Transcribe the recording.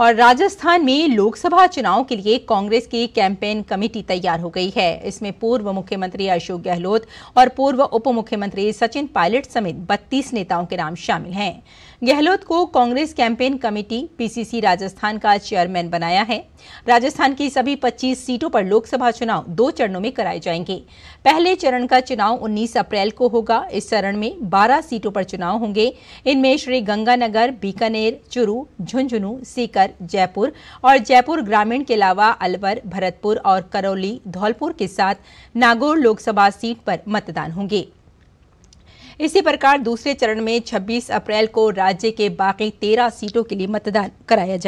और राजस्थान में लोकसभा चुनाव के लिए कांग्रेस की कैंपेन कमेटी तैयार हो गई है इसमें पूर्व मुख्यमंत्री अशोक गहलोत और पूर्व उप मुख्यमंत्री सचिन पायलट समेत 32 नेताओं के नाम शामिल हैं गहलोत को Congress campaign committee PCC Rajasthan का चेयरमैन बनाया है राजस्थान की सभी 25 सीटों पर लोकसभा चुनाव दो चरणों में कराए जाएंगे पहले चरण का चुनाव उन्नीस अप्रैल को होगा इस चरण में बारह सीटों पर चुनाव होंगे इनमें श्री गंगानगर बीकानेर चुरू झुंझुनू सीकर अलवर जयपुर और जयपुर ग्रामीण के अलावा अलवर भरतपुर और करौली धौलपुर के साथ नागौर लोकसभा सीट पर मतदान होंगे इसी प्रकार दूसरे चरण में 26 अप्रैल को राज्य के बाकी 13 सीटों के लिए मतदान कराया जाए